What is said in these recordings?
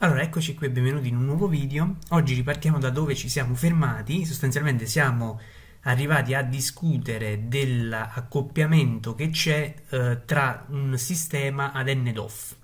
Allora, eccoci qui e benvenuti in un nuovo video. Oggi ripartiamo da dove ci siamo fermati. Sostanzialmente siamo arrivati a discutere dell'accoppiamento che c'è eh, tra un sistema ad NDOF.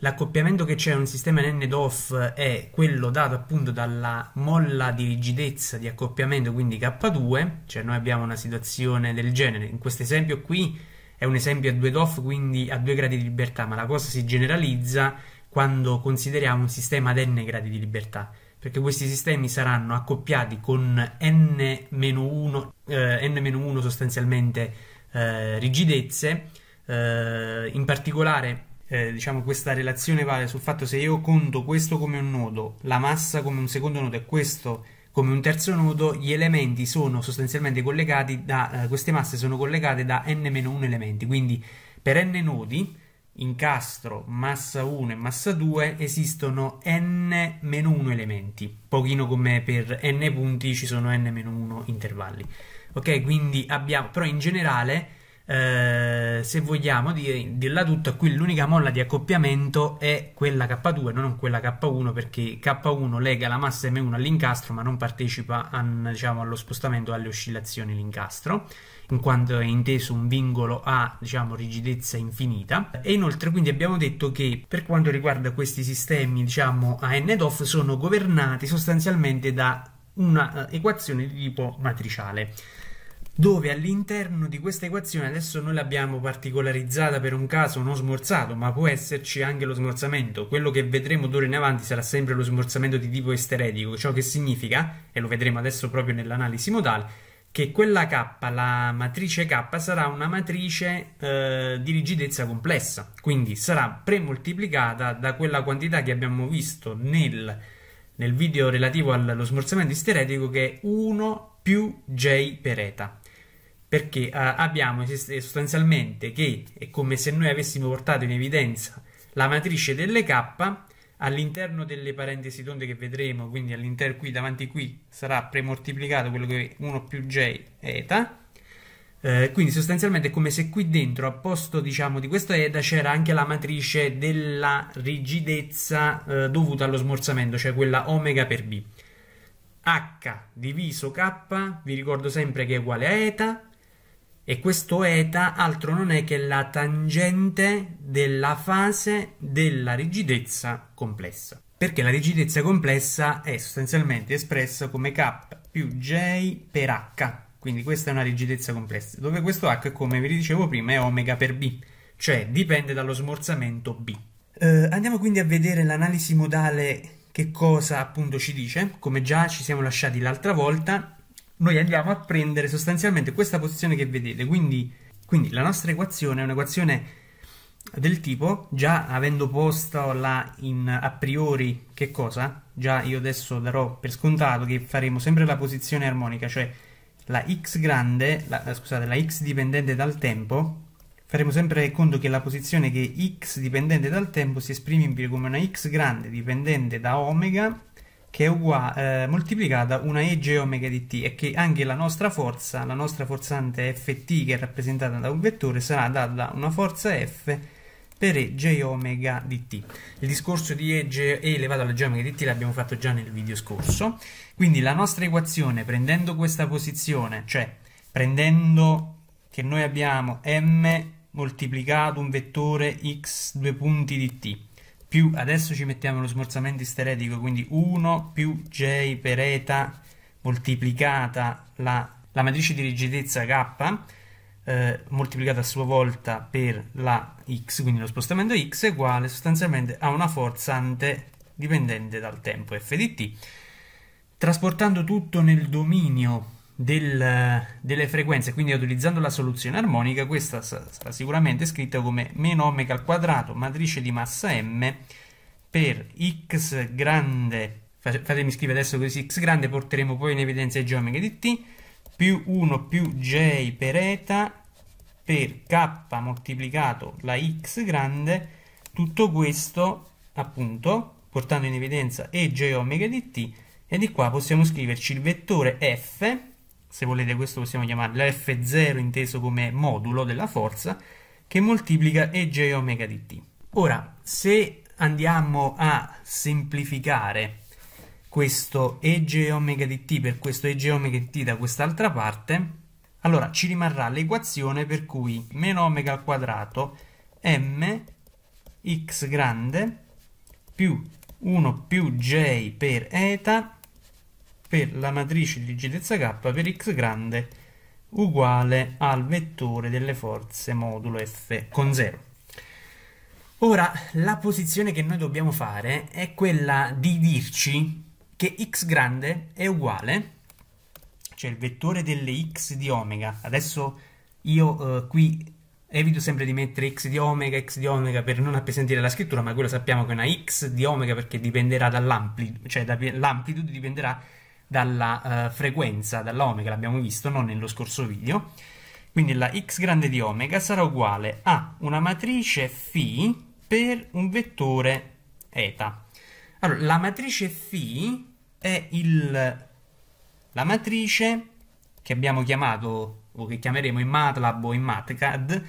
L'accoppiamento che c'è a un sistema ad NDOF è quello dato appunto dalla molla di rigidezza di accoppiamento, quindi K2, cioè noi abbiamo una situazione del genere. In questo esempio qui è un esempio a 2 DOF, quindi a 2 gradi di libertà, ma la cosa si generalizza quando consideriamo un sistema ad n gradi di libertà, perché questi sistemi saranno accoppiati con n-1, eh, n-1 sostanzialmente eh, rigidezze, eh, in particolare eh, diciamo questa relazione vale sul fatto se io conto questo come un nodo, la massa come un secondo nodo e questo come un terzo nodo, gli elementi sono sostanzialmente collegati da, eh, queste masse sono collegate da n-1 elementi, quindi per n nodi incastro, massa 1 e massa 2 esistono n-1 elementi, pochino come per n punti ci sono n-1 intervalli. Ok, quindi abbiamo, però in generale, eh, se vogliamo di, dirla tutta, qui l'unica molla di accoppiamento è quella K2, non quella K1, perché K1 lega la massa M1 all'incastro, ma non partecipa a, diciamo, allo spostamento, alle oscillazioni l'incastro in quanto è inteso un vincolo a diciamo rigidezza infinita e inoltre quindi abbiamo detto che per quanto riguarda questi sistemi diciamo a n ed sono governati sostanzialmente da una eh, equazione di tipo matriciale dove all'interno di questa equazione adesso noi l'abbiamo particolarizzata per un caso non smorzato, ma può esserci anche lo smorzamento. Quello che vedremo d'ora in avanti sarà sempre lo smorzamento di tipo esteretico, ciò che significa, e lo vedremo adesso proprio nell'analisi modale, che quella K, la matrice K, sarà una matrice eh, di rigidezza complessa, quindi sarà premoltiplicata da quella quantità che abbiamo visto nel, nel video relativo allo smorzamento isteretico che è 1 più J per eta. Perché eh, abbiamo sostanzialmente che è come se noi avessimo portato in evidenza la matrice delle K all'interno delle parentesi tonde che vedremo, quindi all'interno qui davanti qui sarà premoltiplicato quello che è 1 più j eta. Eh, quindi sostanzialmente è come se qui dentro a posto diciamo di questo EDA c'era anche la matrice della rigidezza eh, dovuta allo smorzamento, cioè quella omega per b. H diviso K, vi ricordo sempre che è uguale a eta, e questo eta altro non è che la tangente della fase della rigidezza complessa. Perché la rigidezza complessa è sostanzialmente espressa come k più j per h, quindi questa è una rigidezza complessa, dove questo h, come vi dicevo prima, è omega per b, cioè dipende dallo smorzamento b. Eh, andiamo quindi a vedere l'analisi modale che cosa appunto ci dice, come già ci siamo lasciati l'altra volta, noi andiamo a prendere sostanzialmente questa posizione che vedete, quindi, quindi la nostra equazione è un'equazione del tipo, già avendo posto la in a priori che cosa, già io adesso darò per scontato che faremo sempre la posizione armonica, cioè la x grande, la, eh, scusate, la x dipendente dal tempo, faremo sempre conto che la posizione che x dipendente dal tempo si esprime come una x grande dipendente da omega che è uguale, eh, moltiplicata una e g omega di t e che anche la nostra forza, la nostra forzante ft che è rappresentata da un vettore sarà data da una forza f per E j omega di t. Il discorso di E, G, e elevato alla j omega di t l'abbiamo fatto già nel video scorso, quindi la nostra equazione prendendo questa posizione, cioè prendendo che noi abbiamo m moltiplicato un vettore x due punti di t più, adesso ci mettiamo lo smorzamento isteretico, quindi 1 più J per eta moltiplicata la, la matrice di rigidezza K, eh, moltiplicata a sua volta per la X, quindi lo spostamento X, è uguale sostanzialmente a una forza ante dipendente dal tempo F di T. Trasportando tutto nel dominio del, delle frequenze, quindi utilizzando la soluzione armonica, questa sarà sicuramente scritta come meno omega al quadrato matrice di massa m per x grande, fatemi scrivere adesso così, x grande porteremo poi in evidenza g omega di t, più 1 più j per eta per k moltiplicato la x grande, tutto questo appunto portando in evidenza e j omega di t e di qua possiamo scriverci il vettore f se volete questo possiamo chiamarla F0 inteso come modulo della forza, che moltiplica EJ omega di T. Ora, se andiamo a semplificare questo EJ omega di T per questo EJ omega di T da quest'altra parte, allora ci rimarrà l'equazione per cui meno omega al quadrato m x grande più 1 più j per eta per la matrice di rigidezza K per x grande uguale al vettore delle forze modulo F con 0. Ora, la posizione che noi dobbiamo fare è quella di dirci che x grande è uguale, cioè il vettore delle x di omega. Adesso io eh, qui evito sempre di mettere x di omega, x di omega per non appesantire la scrittura, ma quello sappiamo che è una x di omega perché dipenderà dall'amplitudo, cioè l'amplitudo dipenderà dalla eh, frequenza, dall'omega, l'abbiamo visto non nello scorso video. Quindi la x grande di omega sarà uguale a una matrice φ per un vettore eta. Allora, la matrice φ è il, la matrice che abbiamo chiamato, o che chiameremo in MATLAB o in MATCAD,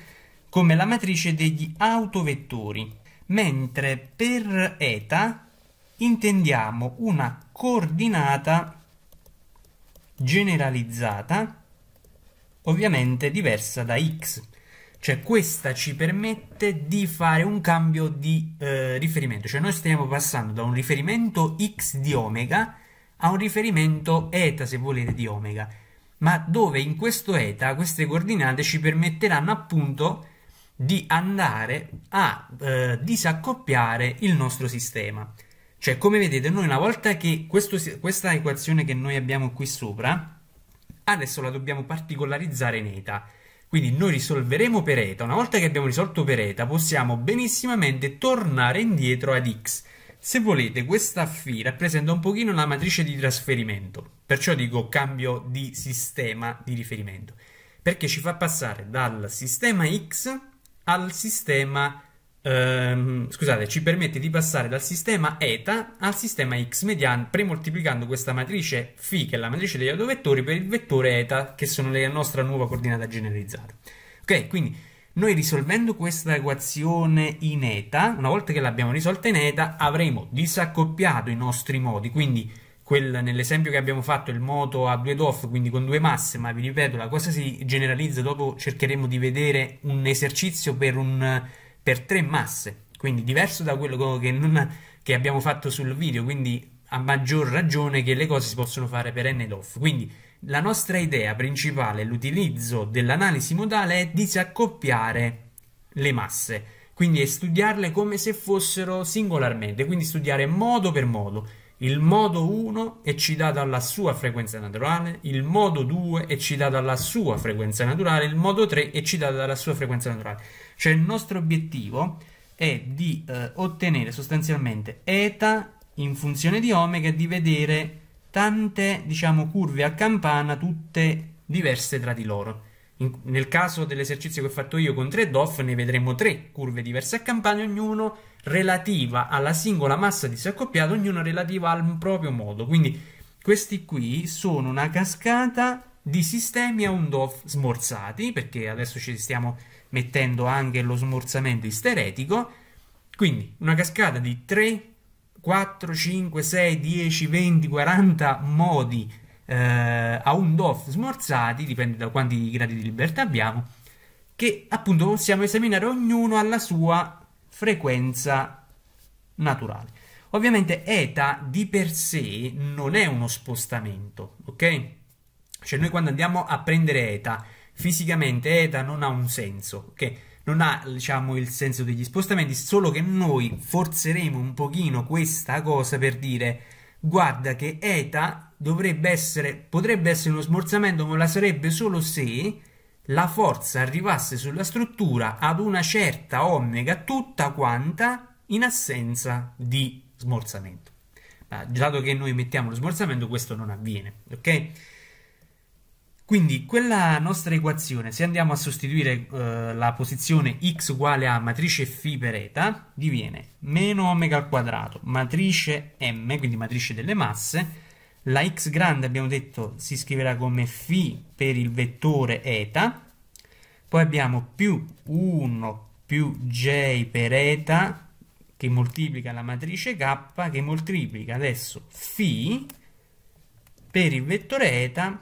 come la matrice degli autovettori, mentre per eta intendiamo una coordinata generalizzata ovviamente diversa da x cioè questa ci permette di fare un cambio di eh, riferimento cioè noi stiamo passando da un riferimento x di omega a un riferimento eta se volete di omega ma dove in questo eta queste coordinate ci permetteranno appunto di andare a eh, disaccoppiare il nostro sistema cioè, come vedete, noi una volta che questo, questa equazione che noi abbiamo qui sopra, adesso la dobbiamo particolarizzare in eta. Quindi noi risolveremo per eta. Una volta che abbiamo risolto per eta, possiamo benissimamente tornare indietro ad x. Se volete, questa φ rappresenta un pochino la matrice di trasferimento. Perciò dico cambio di sistema di riferimento. Perché ci fa passare dal sistema x al sistema ehm, scusate, ci permette di passare dal sistema eta al sistema x mediante premoltiplicando questa matrice φ, che è la matrice degli autovettori, per il vettore eta, che sono la nostra nuova coordinata generalizzata. Ok, quindi noi risolvendo questa equazione in eta, una volta che l'abbiamo risolta in eta, avremo disaccoppiato i nostri modi, quindi nell'esempio che abbiamo fatto il moto a due DOF, quindi con due masse, ma vi ripeto, la cosa si generalizza, dopo cercheremo di vedere un esercizio per un per tre masse, quindi diverso da quello che, non, che abbiamo fatto sul video, quindi a maggior ragione che le cose si possono fare per n ed off. Quindi la nostra idea principale, l'utilizzo dell'analisi modale è disaccoppiare le masse, quindi è studiarle come se fossero singolarmente, quindi studiare modo per modo. Il modo 1 è citato alla sua frequenza naturale, il modo 2 è citato alla sua frequenza naturale, il modo 3 è citato alla sua frequenza naturale. Cioè il nostro obiettivo è di eh, ottenere sostanzialmente eta in funzione di omega e di vedere tante, diciamo, curve a campana tutte diverse tra di loro. In, nel caso dell'esercizio che ho fatto io con 3 DOF ne vedremo 3 curve diverse a campana, ognuno relativa alla singola massa disaccoppiata, ognuno relativa al proprio modo. Quindi questi qui sono una cascata di sistemi a un DOF smorzati, perché adesso ci stiamo mettendo anche lo smorzamento isteretico. Quindi una cascata di 3, 4, 5, 6, 10, 20, 40 modi eh, a un DOF smorzati, dipende da quanti gradi di libertà abbiamo, che appunto possiamo esaminare ognuno alla sua frequenza naturale. Ovviamente eta di per sé non è uno spostamento, ok? Cioè noi quando andiamo a prendere eta fisicamente ETA non ha un senso, che non ha diciamo, il senso degli spostamenti, solo che noi forzeremo un pochino questa cosa per dire guarda che ETA dovrebbe essere, potrebbe essere uno smorzamento, ma la sarebbe solo se la forza arrivasse sulla struttura ad una certa omega tutta quanta in assenza di smorzamento. Ma dato che noi mettiamo lo smorzamento, questo non avviene, ok? Quindi quella nostra equazione, se andiamo a sostituire eh, la posizione x uguale a matrice φ per eta, diviene meno omega al quadrato, matrice m, quindi matrice delle masse, la x grande abbiamo detto si scriverà come φ per il vettore eta, poi abbiamo più 1 più j per eta che moltiplica la matrice k che moltiplica adesso φ per il vettore eta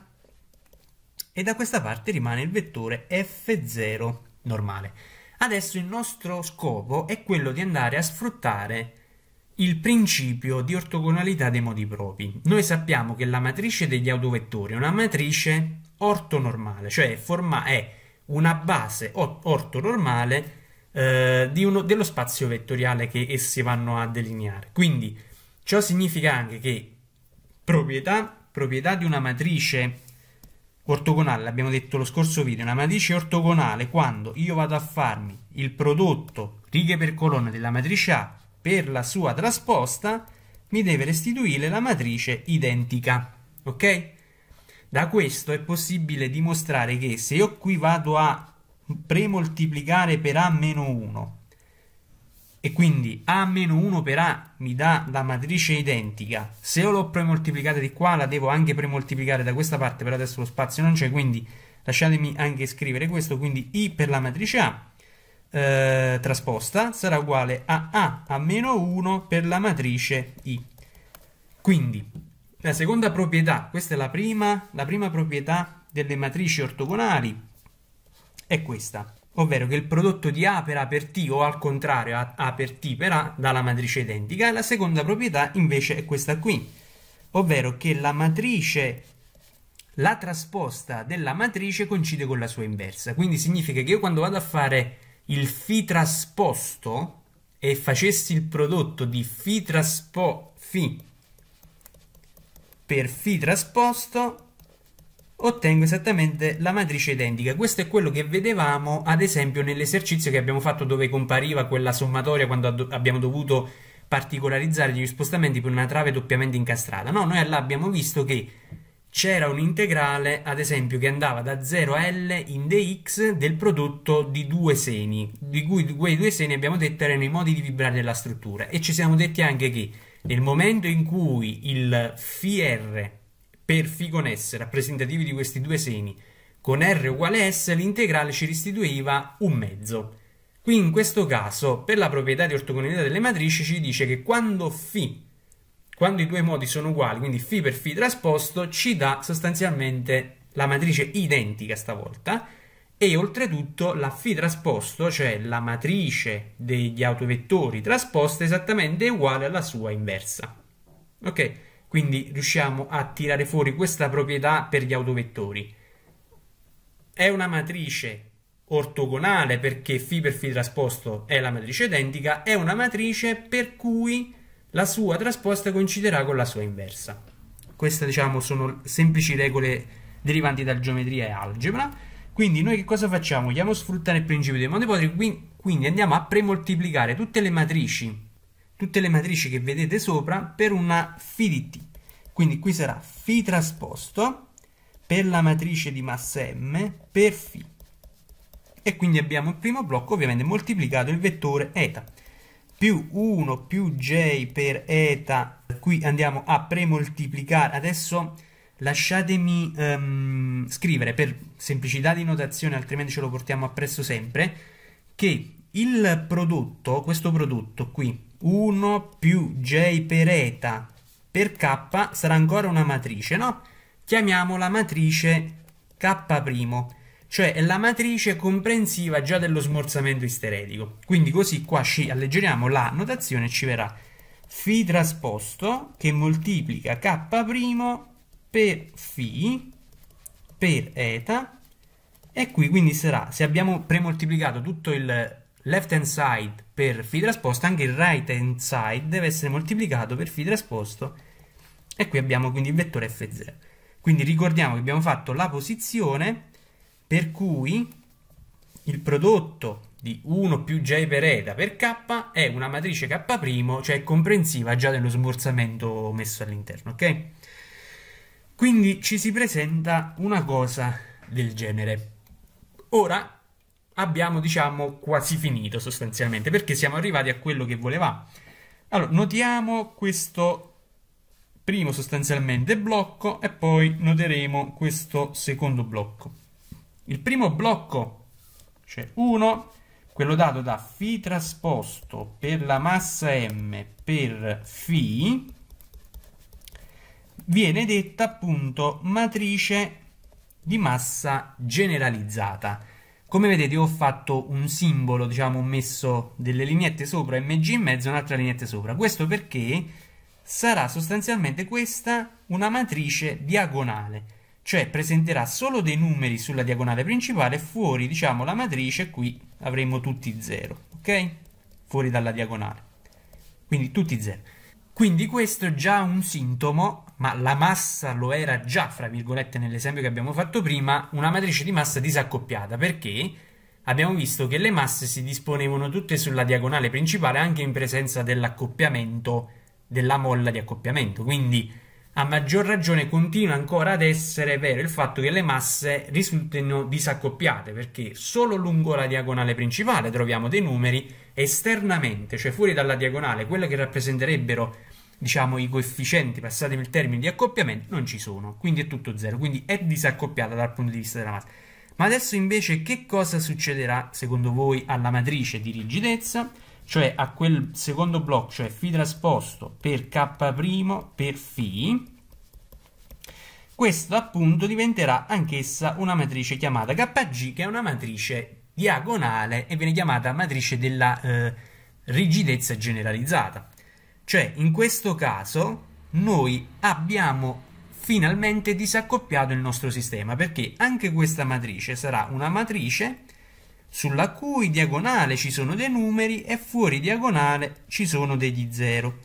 e da questa parte rimane il vettore F0 normale. Adesso il nostro scopo è quello di andare a sfruttare il principio di ortogonalità dei modi propri. Noi sappiamo che la matrice degli autovettori è una matrice ortonormale, cioè è una base ortonormale eh, uno, dello spazio vettoriale che essi vanno a delineare. Quindi ciò significa anche che proprietà, proprietà di una matrice ortogonale, l'abbiamo detto lo scorso video, una matrice ortogonale quando io vado a farmi il prodotto righe per colonna della matrice A per la sua trasposta, mi deve restituire la matrice identica, ok? Da questo è possibile dimostrare che se io qui vado a premoltiplicare per A-1 e quindi A 1 per A mi dà la matrice identica. Se io l'ho premoltiplicata di qua, la devo anche premoltiplicare da questa parte, però adesso lo spazio non c'è, quindi lasciatemi anche scrivere questo, quindi I per la matrice A eh, trasposta sarà uguale a A 1 per la matrice I. Quindi, la seconda proprietà, questa è la prima, la prima proprietà delle matrici ortogonali, è questa ovvero che il prodotto di A per A per T o al contrario A, per T per A dà la matrice identica. La seconda proprietà invece è questa qui, ovvero che la matrice, la trasposta della matrice coincide con la sua inversa. Quindi significa che io quando vado a fare il phi trasposto e facessi il prodotto di phi trasposto, phi per phi trasposto ottengo esattamente la matrice identica. Questo è quello che vedevamo ad esempio nell'esercizio che abbiamo fatto dove compariva quella sommatoria quando abbiamo dovuto particolarizzare gli spostamenti per una trave doppiamente incastrata. No, noi là abbiamo visto che c'era un integrale, ad esempio, che andava da 0 a L in dx del prodotto di due seni, di cui quei due seni abbiamo detto erano i modi di vibrare della struttura. E ci siamo detti anche che nel momento in cui il φr per φ con S, rappresentativi di questi due semi, con R uguale S l'integrale ci restituiva un mezzo. Qui in questo caso, per la proprietà di ortogonalità delle matrici, ci dice che quando φ, quando i due modi sono uguali, quindi φ per φ trasposto, ci dà sostanzialmente la matrice identica stavolta, e oltretutto la φ trasposto, cioè la matrice degli autovettori trasposta, è esattamente uguale alla sua inversa. Ok? Quindi riusciamo a tirare fuori questa proprietà per gli autovettori. È una matrice ortogonale perché φ per φ trasposto è la matrice identica, è una matrice per cui la sua trasposta coinciderà con la sua inversa. Queste diciamo sono semplici regole derivanti da geometria e algebra. Quindi noi che cosa facciamo? Vogliamo sfruttare il principio dei monopotri, quindi andiamo a premoltiplicare tutte le matrici tutte le matrici che vedete sopra per una phi di T. Quindi qui sarà phi trasposto per la matrice di massa M per phi. E quindi abbiamo il primo blocco ovviamente moltiplicato il vettore eta più 1 più j per eta qui andiamo a premoltiplicare adesso lasciatemi um, scrivere per semplicità di notazione altrimenti ce lo portiamo appresso sempre che il prodotto questo prodotto qui 1 più j per eta per k sarà ancora una matrice, no? Chiamiamola matrice K', cioè è la matrice comprensiva già dello smorzamento isteretico. Quindi così qua ci alleggeriamo la notazione e ci verrà φ trasposto che moltiplica K' per φ per eta e qui quindi sarà, se abbiamo premoltiplicato tutto il left hand side per phi trasposto, anche il right hand side deve essere moltiplicato per phi trasposto e qui abbiamo quindi il vettore f0. Quindi ricordiamo che abbiamo fatto la posizione per cui il prodotto di 1 più j per eta per k è una matrice k', cioè comprensiva già dello smorzamento messo all'interno, ok? Quindi ci si presenta una cosa del genere. Ora abbiamo, diciamo, quasi finito sostanzialmente, perché siamo arrivati a quello che volevamo. Allora, notiamo questo primo sostanzialmente blocco e poi noteremo questo secondo blocco. Il primo blocco, cioè 1, quello dato da φ trasposto per la massa m per φ, viene detta appunto matrice di massa generalizzata. Come vedete ho fatto un simbolo, diciamo, ho messo delle lineette sopra, MG in mezzo, un'altra lineetta sopra. Questo perché sarà sostanzialmente questa una matrice diagonale, cioè presenterà solo dei numeri sulla diagonale principale, fuori, diciamo, la matrice qui avremo tutti 0, ok? Fuori dalla diagonale. Quindi tutti 0. Quindi questo è già un sintomo ma la massa lo era già, fra virgolette, nell'esempio che abbiamo fatto prima, una matrice di massa disaccoppiata, perché abbiamo visto che le masse si disponevano tutte sulla diagonale principale anche in presenza dell'accoppiamento, della molla di accoppiamento, quindi a maggior ragione continua ancora ad essere vero il fatto che le masse risultino disaccoppiate, perché solo lungo la diagonale principale troviamo dei numeri esternamente, cioè fuori dalla diagonale, quelle che rappresenterebbero diciamo i coefficienti, passatemi il termine, di accoppiamento non ci sono, quindi è tutto zero, quindi è disaccoppiata dal punto di vista della massa. Ma adesso invece che cosa succederà secondo voi alla matrice di rigidezza? Cioè a quel secondo blocco, cioè φ trasposto per K' per φ, questa appunto diventerà anch'essa una matrice chiamata KG, che è una matrice diagonale e viene chiamata matrice della eh, rigidezza generalizzata. Cioè, in questo caso, noi abbiamo finalmente disaccoppiato il nostro sistema, perché anche questa matrice sarà una matrice sulla cui diagonale ci sono dei numeri e fuori diagonale ci sono degli zero.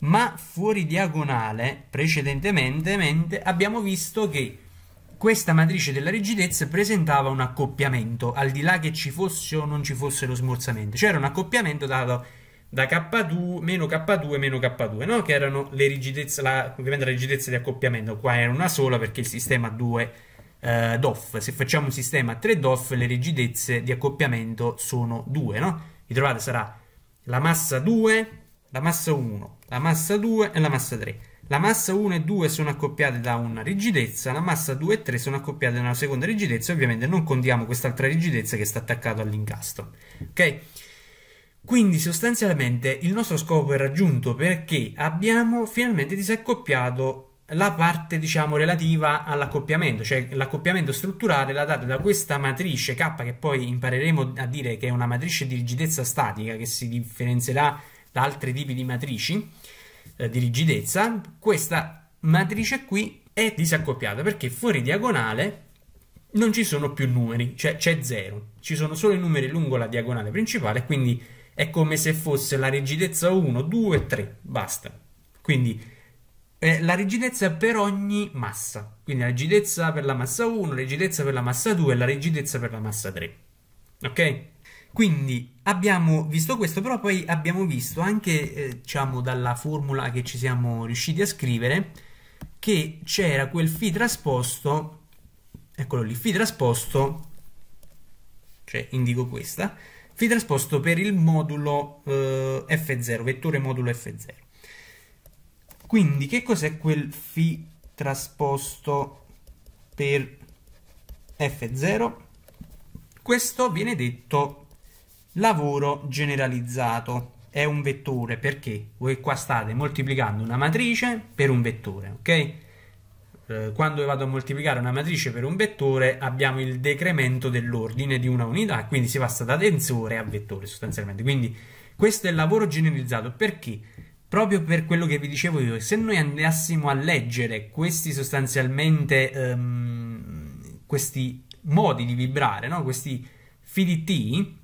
Ma fuori diagonale, precedentemente, abbiamo visto che questa matrice della rigidezza presentava un accoppiamento, al di là che ci fosse o non ci fosse lo smorzamento, c'era un accoppiamento dato da K2, meno K2, meno K2, no? che erano le rigidezze, la, ovviamente la rigidezza di accoppiamento, qua era una sola perché il sistema ha due eh, DOF, se facciamo un sistema a 3 DOF le rigidezze di accoppiamento sono 2, no? vi trovate sarà la massa 2, la massa 1, la massa 2 e la massa 3. La massa 1 e 2 sono accoppiate da una rigidezza, la massa 2 e 3 sono accoppiate da una seconda rigidezza, ovviamente non contiamo quest'altra rigidezza che sta attaccata all'incastro. Ok? Quindi sostanzialmente il nostro scopo è raggiunto perché abbiamo finalmente disaccoppiato la parte diciamo relativa all'accoppiamento, cioè l'accoppiamento strutturale la data da questa matrice K che poi impareremo a dire che è una matrice di rigidezza statica che si differenzierà da altri tipi di matrici eh, di rigidezza, questa matrice qui è disaccoppiata perché fuori diagonale non ci sono più numeri, cioè c'è zero, ci sono solo i numeri lungo la diagonale principale, quindi è come se fosse la rigidezza 1, 2, 3, basta. Quindi eh, la rigidezza per ogni massa, quindi la rigidezza per la massa 1, la rigidezza per la massa 2 e la rigidezza per la massa 3. Ok? Quindi abbiamo visto questo, però poi abbiamo visto anche, eh, diciamo, dalla formula che ci siamo riusciti a scrivere, che c'era quel phi trasposto, eccolo lì, phi trasposto, cioè indico questa, Filtra esposto per il modulo eh, F0, vettore modulo F0. Quindi che cos'è quel phi trasposto per F0? Questo viene detto lavoro generalizzato. È un vettore perché voi qua state moltiplicando una matrice per un vettore, ok? Eh, quando vado a moltiplicare una matrice per un vettore abbiamo il decremento dell'ordine di una unità, quindi si passa da tensore a vettore sostanzialmente. Quindi questo è il lavoro generalizzato perché? Proprio per quello che vi dicevo io, se noi andassimo a leggere questi sostanzialmente ehm, questi modi di vibrare, no? questi fili T,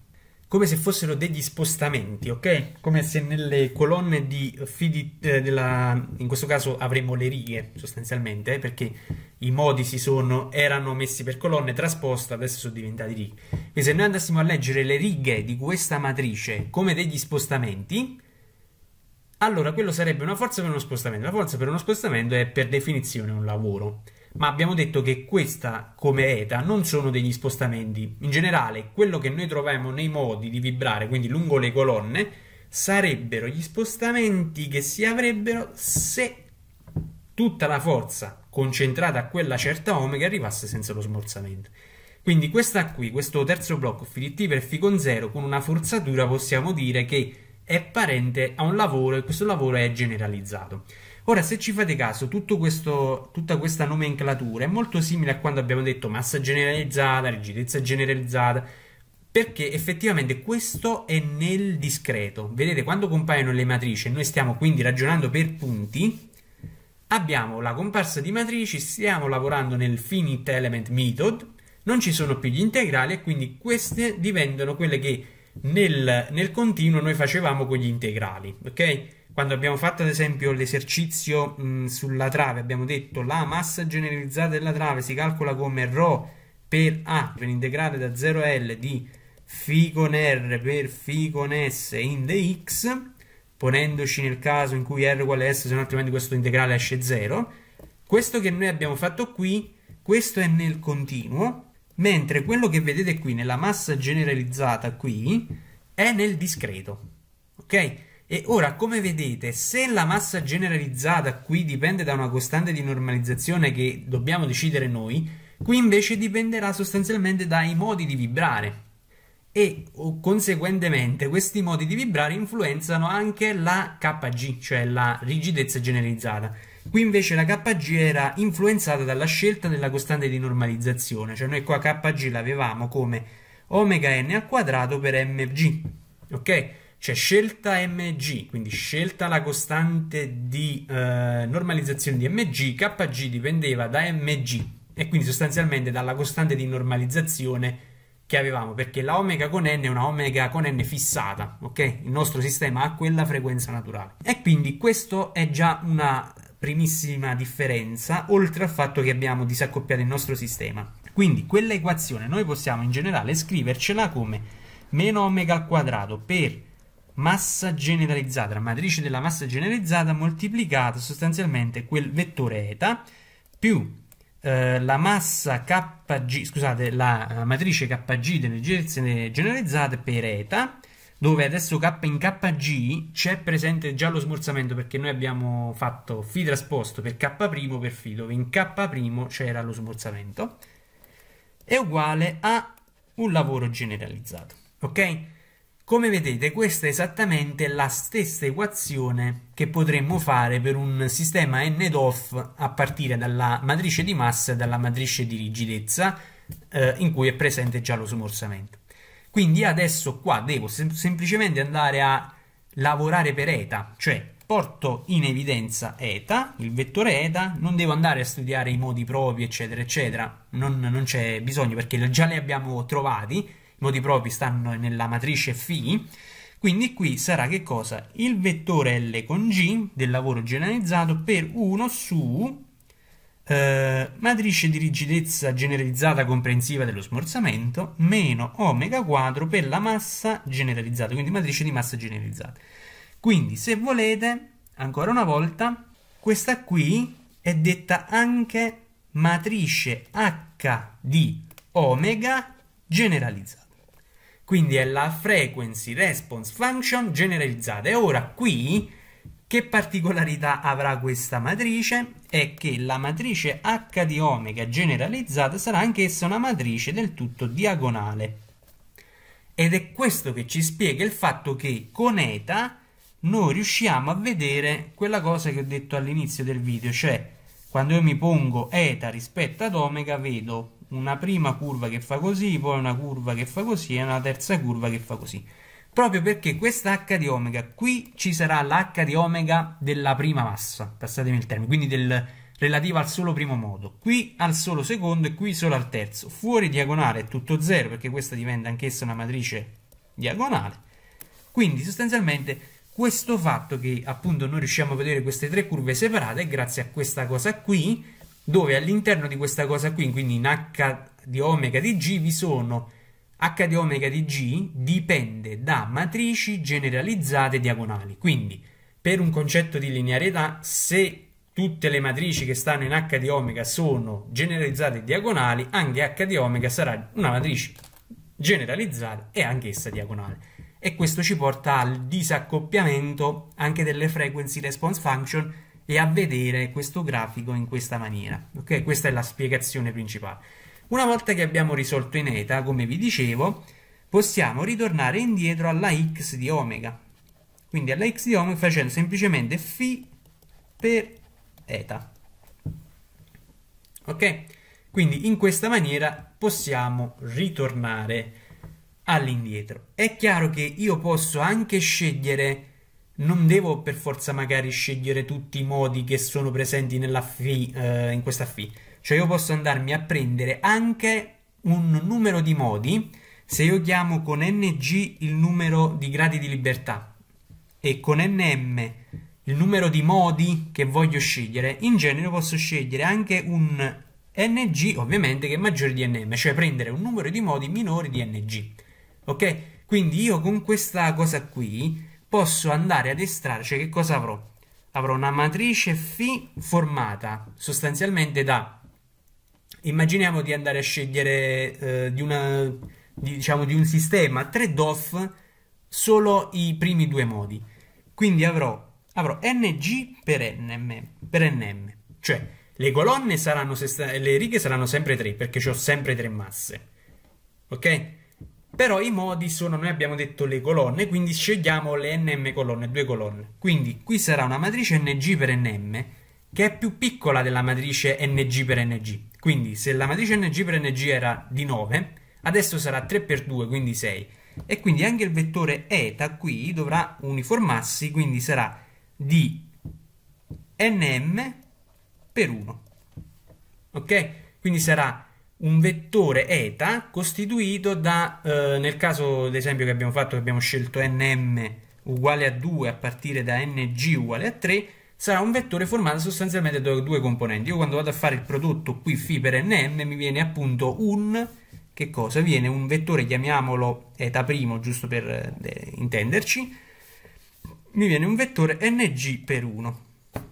come se fossero degli spostamenti, ok? Come se nelle colonne di fidi, eh, della, in questo caso avremo le righe sostanzialmente, eh, perché i modi si sono, erano messi per colonne, trasposta, adesso sono diventati righe. Quindi se noi andassimo a leggere le righe di questa matrice come degli spostamenti, allora quello sarebbe una forza per uno spostamento. La forza per uno spostamento è per definizione un lavoro ma abbiamo detto che questa come eta non sono degli spostamenti. In generale, quello che noi troviamo nei modi di vibrare, quindi lungo le colonne, sarebbero gli spostamenti che si avrebbero se tutta la forza concentrata a quella certa omega arrivasse senza lo smorzamento. Quindi questa qui, questo terzo blocco, Φt per Φ con 0, con una forzatura possiamo dire che è parente a un lavoro e questo lavoro è generalizzato. Ora, se ci fate caso, questo, tutta questa nomenclatura è molto simile a quando abbiamo detto massa generalizzata, rigidezza generalizzata, perché effettivamente questo è nel discreto. Vedete, quando compaiono le matrici, noi stiamo quindi ragionando per punti, abbiamo la comparsa di matrici, stiamo lavorando nel finite element method, non ci sono più gli integrali e quindi queste diventano quelle che nel, nel continuo noi facevamo con gli integrali, ok? quando abbiamo fatto ad esempio l'esercizio sulla trave abbiamo detto la massa generalizzata della trave si calcola come ρ per A per integrale da 0 a L di φ con R per φ con S in dx ponendoci nel caso in cui R uguale a S se no altrimenti questo integrale esce 0 questo che noi abbiamo fatto qui questo è nel continuo mentre quello che vedete qui nella massa generalizzata qui è nel discreto ok? E ora, come vedete, se la massa generalizzata qui dipende da una costante di normalizzazione che dobbiamo decidere noi, qui invece dipenderà sostanzialmente dai modi di vibrare. E conseguentemente questi modi di vibrare influenzano anche la KG, cioè la rigidezza generalizzata. Qui invece la KG era influenzata dalla scelta della costante di normalizzazione, cioè noi qua KG l'avevamo come omega n al quadrato per mg, ok? c'è cioè, scelta mg, quindi scelta la costante di eh, normalizzazione di mg, kg dipendeva da mg e quindi sostanzialmente dalla costante di normalizzazione che avevamo, perché la omega con n è una omega con n fissata, ok? Il nostro sistema ha quella frequenza naturale. E quindi questo è già una primissima differenza, oltre al fatto che abbiamo disaccoppiato il nostro sistema. Quindi quella equazione noi possiamo in generale scrivercela come meno omega al quadrato per massa generalizzata, la matrice della massa generalizzata moltiplicata sostanzialmente quel vettore eta più eh, la massa kg, scusate, la matrice kg delle direzioni generalizzate per eta dove adesso K in KG c'è presente già lo smorzamento perché noi abbiamo fatto Φ trasposto per K' per Φ dove in K' c'era lo smorzamento è uguale a un lavoro generalizzato ok? Come vedete questa è esattamente la stessa equazione che potremmo fare per un sistema NDOF a partire dalla matrice di massa e dalla matrice di rigidezza eh, in cui è presente già lo smorzamento. Quindi adesso qua devo sem semplicemente andare a lavorare per eta, cioè porto in evidenza eta, il vettore eta, non devo andare a studiare i modi propri eccetera eccetera, non, non c'è bisogno perché già li abbiamo trovati, i modi propri stanno nella matrice φ, quindi qui sarà che cosa? Il vettore L con G del lavoro generalizzato per 1 su eh, matrice di rigidezza generalizzata comprensiva dello smorzamento meno omega 4 per la massa generalizzata, quindi matrice di massa generalizzata. Quindi se volete, ancora una volta, questa qui è detta anche matrice H di omega generalizzata. Quindi è la frequency response function generalizzata. E ora qui che particolarità avrà questa matrice? È che la matrice H di omega generalizzata sarà anch'essa una matrice del tutto diagonale. Ed è questo che ci spiega il fatto che con eta noi riusciamo a vedere quella cosa che ho detto all'inizio del video, cioè quando io mi pongo eta rispetto ad omega vedo una prima curva che fa così, poi una curva che fa così e una terza curva che fa così. Proprio perché questa H di omega, qui ci sarà l'H di omega della prima massa, passatemi il termine, quindi del, relativa al solo primo modo, qui al solo secondo e qui solo al terzo. Fuori diagonale è tutto zero perché questa diventa anch'essa una matrice diagonale. Quindi sostanzialmente questo fatto che appunto noi riusciamo a vedere queste tre curve separate è grazie a questa cosa qui dove all'interno di questa cosa qui, quindi in H di omega di G, vi sono H di omega di G dipende da matrici generalizzate diagonali. Quindi, per un concetto di linearità, se tutte le matrici che stanno in H di omega sono generalizzate diagonali, anche H di omega sarà una matrice generalizzata e anch'essa diagonale. E questo ci porta al disaccoppiamento anche delle frequency response function e a vedere questo grafico in questa maniera. Ok, questa è la spiegazione principale. Una volta che abbiamo risolto in eta, come vi dicevo, possiamo ritornare indietro alla x di omega. Quindi alla x di omega facendo semplicemente φ per eta. Ok? Quindi in questa maniera possiamo ritornare all'indietro. È chiaro che io posso anche scegliere non devo per forza magari scegliere tutti i modi che sono presenti fee, eh, in questa fee. Cioè io posso andarmi a prendere anche un numero di modi se io chiamo con ng il numero di gradi di libertà e con nm il numero di modi che voglio scegliere, in genere posso scegliere anche un ng ovviamente che è maggiore di nm, cioè prendere un numero di modi minore di ng. Ok? Quindi io con questa cosa qui posso andare ad estrarre, cioè che cosa avrò? Avrò una matrice Φ formata sostanzialmente da, immaginiamo di andare a scegliere eh, di, una, di, diciamo, di un sistema 3 DOF solo i primi due modi, quindi avrò, avrò NG per NM, per NM, cioè le colonne saranno, le righe saranno sempre 3 perché ho sempre 3 masse, ok? Però i modi sono, noi abbiamo detto le colonne, quindi scegliamo le nm colonne, due colonne. Quindi qui sarà una matrice ng per nm che è più piccola della matrice ng per ng. Quindi se la matrice ng per ng era di 9, adesso sarà 3 per 2, quindi 6. E quindi anche il vettore eta qui dovrà uniformarsi, quindi sarà di nm per 1. Ok? Quindi sarà un vettore eta costituito da, eh, nel caso d'esempio che abbiamo fatto, che abbiamo scelto nm uguale a 2 a partire da ng uguale a 3, sarà un vettore formato sostanzialmente da due componenti. Io quando vado a fare il prodotto qui φ per nm mi viene appunto un, che cosa? Viene un vettore, chiamiamolo eta primo, giusto per eh, intenderci, mi viene un vettore ng per 1,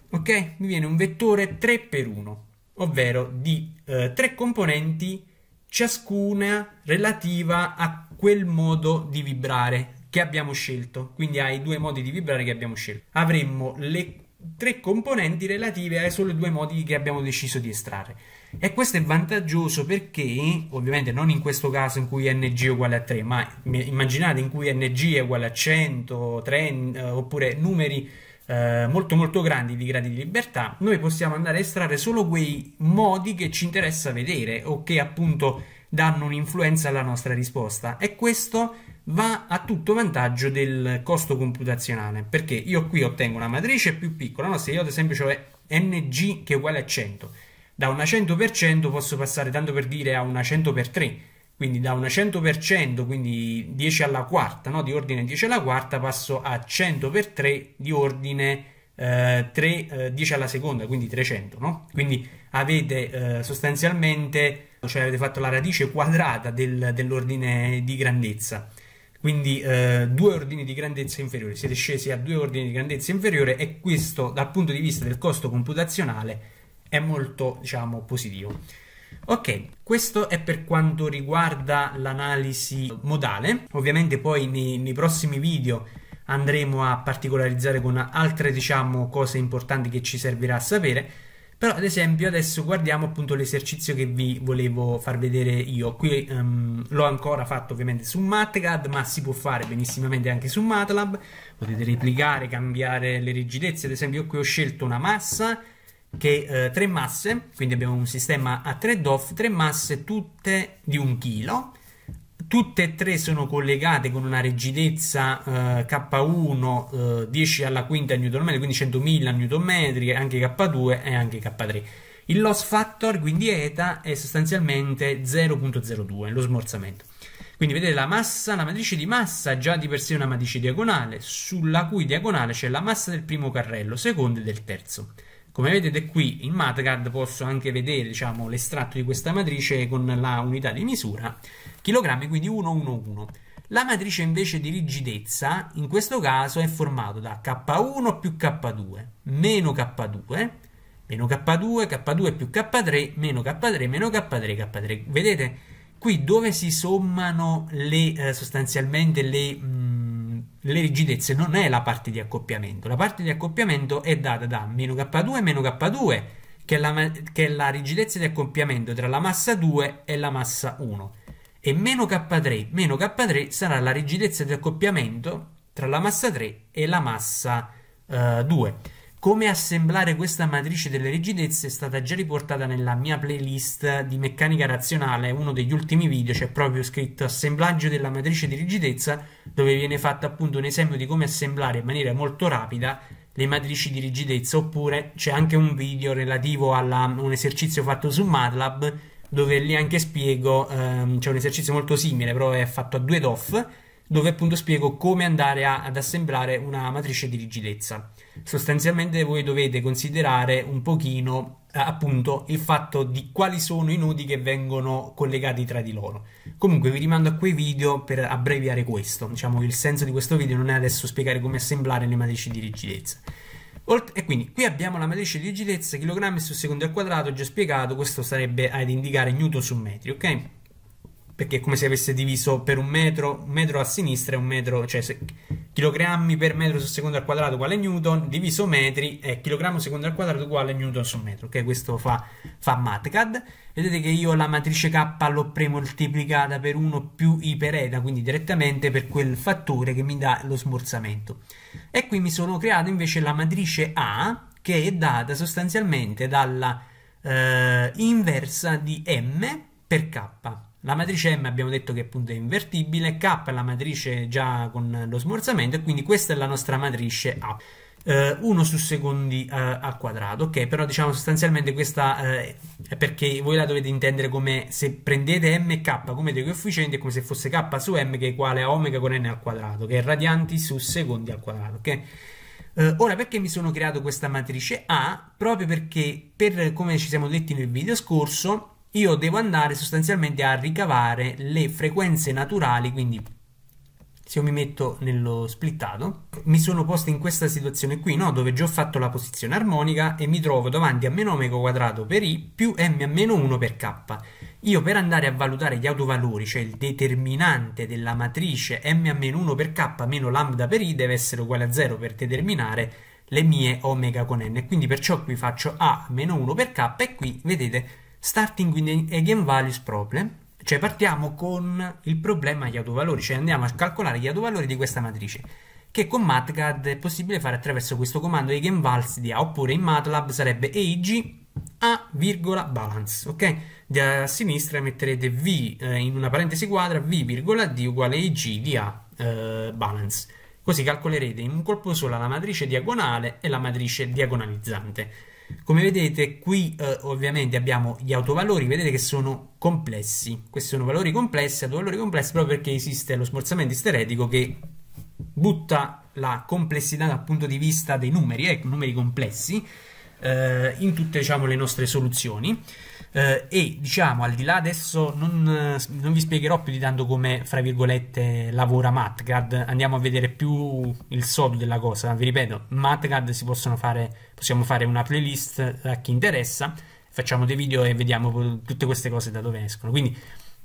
ok? Mi viene un vettore 3 per 1 ovvero di eh, tre componenti, ciascuna relativa a quel modo di vibrare che abbiamo scelto. Quindi ai due modi di vibrare che abbiamo scelto. Avremmo le tre componenti relative ai soli due modi che abbiamo deciso di estrarre. E questo è vantaggioso perché, ovviamente non in questo caso in cui ng è uguale a 3, ma immaginate in cui ng è uguale a 100, 3, eh, oppure numeri eh, molto molto grandi di gradi di libertà, noi possiamo andare a estrarre solo quei modi che ci interessa vedere o che appunto danno un'influenza alla nostra risposta e questo va a tutto vantaggio del costo computazionale perché io qui ottengo una matrice più piccola, no? se io ad esempio ho ng che è uguale a 100 da una 100% posso passare tanto per dire a una 100 per 3 quindi da una 100%, quindi 10 alla quarta, no? di ordine 10 alla quarta, passo a 100 per 3 di ordine eh, 3, eh, 10 alla seconda, quindi 300. No? Quindi avete eh, sostanzialmente, cioè avete fatto la radice quadrata del, dell'ordine di grandezza. Quindi eh, due ordini di grandezza inferiore, siete scesi a due ordini di grandezza inferiore e questo dal punto di vista del costo computazionale è molto diciamo, positivo. Ok, questo è per quanto riguarda l'analisi modale. Ovviamente poi nei, nei prossimi video andremo a particolarizzare con altre diciamo cose importanti che ci servirà a sapere però ad esempio adesso guardiamo appunto l'esercizio che vi volevo far vedere io qui um, l'ho ancora fatto ovviamente su MatCAD ma si può fare benissimamente anche su MATLAB potete replicare, cambiare le rigidezze ad esempio io qui ho scelto una massa che eh, tre masse, quindi abbiamo un sistema a trade-off, tre masse tutte di un chilo, tutte e tre sono collegate con una rigidezza eh, K1 eh, 10 alla quinta Nm, quindi 100.000 Nm, anche K2 e anche K3. Il loss factor, quindi eta, è sostanzialmente 0.02, lo smorzamento. Quindi vedete la massa, la matrice di massa già di per sé è una matrice diagonale, sulla cui diagonale c'è la massa del primo carrello, secondo e del terzo. Come vedete qui in MatCAD posso anche vedere diciamo, l'estratto di questa matrice con la unità di misura, chilogrammi, quindi 1, 1, 1. La matrice invece di rigidezza in questo caso è formata da K1 più K2 meno K2 meno K2, K2 più K3 meno K3 meno K3, K3. Vedete qui dove si sommano le, eh, sostanzialmente le... Mh, mm, le rigidezze non è la parte di accoppiamento, la parte di accoppiamento è data da meno K2 meno K2, che è, la, che è la rigidezza di accoppiamento tra la massa 2 e la massa 1, e meno K3, meno K3 sarà la rigidezza di accoppiamento tra la massa 3 e la massa uh, eh, 2. Come assemblare questa matrice delle rigidezze è stata già riportata nella mia playlist di meccanica razionale, uno degli ultimi video c'è proprio scritto assemblaggio della matrice di rigidezza, dove viene fatto appunto un esempio di come assemblare in maniera molto rapida le matrici di rigidezza, oppure c'è anche un video relativo a un esercizio fatto su MATLAB, dove lì anche spiego, ehm, c'è un esercizio molto simile, però è fatto a due DOF, dove appunto spiego come andare a, ad assemblare una matrice di rigidezza. Sostanzialmente voi dovete considerare un pochino eh, appunto il fatto di quali sono i nodi che vengono collegati tra di loro. Comunque vi rimando a quei video per abbreviare questo, diciamo il senso di questo video non è adesso spiegare come assemblare le matrici di rigidezza. Olt e quindi qui abbiamo la matrice di rigidezza, chilogrammi su secondo al quadrato, già spiegato, questo sarebbe ad indicare newton su metri, ok? perché è come se avesse diviso per un metro, un metro a sinistra e un metro, cioè se, chilogrammi per metro su secondo al quadrato uguale Newton, diviso metri è chilogrammo secondo al quadrato uguale Newton su metro, ok? Questo fa, fa MATCAD. Vedete che io la matrice K l'ho premoltiplicata per 1 più I per eta, quindi direttamente per quel fattore che mi dà lo smorzamento. E qui mi sono creato invece la matrice A, che è data sostanzialmente dalla eh, inversa di M per K la matrice M abbiamo detto che appunto è invertibile, K è la matrice già con lo smorzamento e quindi questa è la nostra matrice A. 1 eh, su secondi eh, al quadrato ok però diciamo sostanzialmente questa eh, è perché voi la dovete intendere come se prendete m e k come dei coefficienti è come se fosse k su m che è uguale a omega con n al quadrato che è radianti su secondi al quadrato ok eh, ora perché mi sono creato questa matrice A? Proprio perché per come ci siamo detti nel video scorso io devo andare sostanzialmente a ricavare le frequenze naturali, quindi se io mi metto nello splittato, mi sono posto in questa situazione qui, no? dove già ho fatto la posizione armonica e mi trovo davanti a meno omega quadrato per i più m a meno 1 per k. Io per andare a valutare gli autovalori, cioè il determinante della matrice m a meno 1 per k meno lambda per i deve essere uguale a 0 per determinare le mie omega con n. Quindi perciò qui faccio a meno 1 per k e qui vedete Starting with eigenvalues problem, cioè partiamo con il problema gli autovalori, cioè andiamo a calcolare gli autovalori di questa matrice, che con MATCAD è possibile fare attraverso questo comando eigenvals di A, oppure in MATLAB sarebbe eig a, balance, ok? Da sinistra metterete V eh, in una parentesi quadra, V, D uguale eig di A, eh, balance. Così calcolerete in un colpo solo la matrice diagonale e la matrice diagonalizzante. Come vedete qui eh, ovviamente abbiamo gli autovalori, vedete che sono complessi, questi sono valori complessi, autovalori complessi proprio perché esiste lo smorzamento isteretico che butta la complessità dal punto di vista dei numeri, eh, numeri complessi, eh, in tutte diciamo, le nostre soluzioni eh, e diciamo al di là adesso non, eh, non vi spiegherò più di tanto come fra virgolette lavora Matgad, andiamo a vedere più il sodo della cosa, vi ripeto Matgad si possono fare, possiamo fare una playlist a chi interessa, facciamo dei video e vediamo tutte queste cose da dove escono, quindi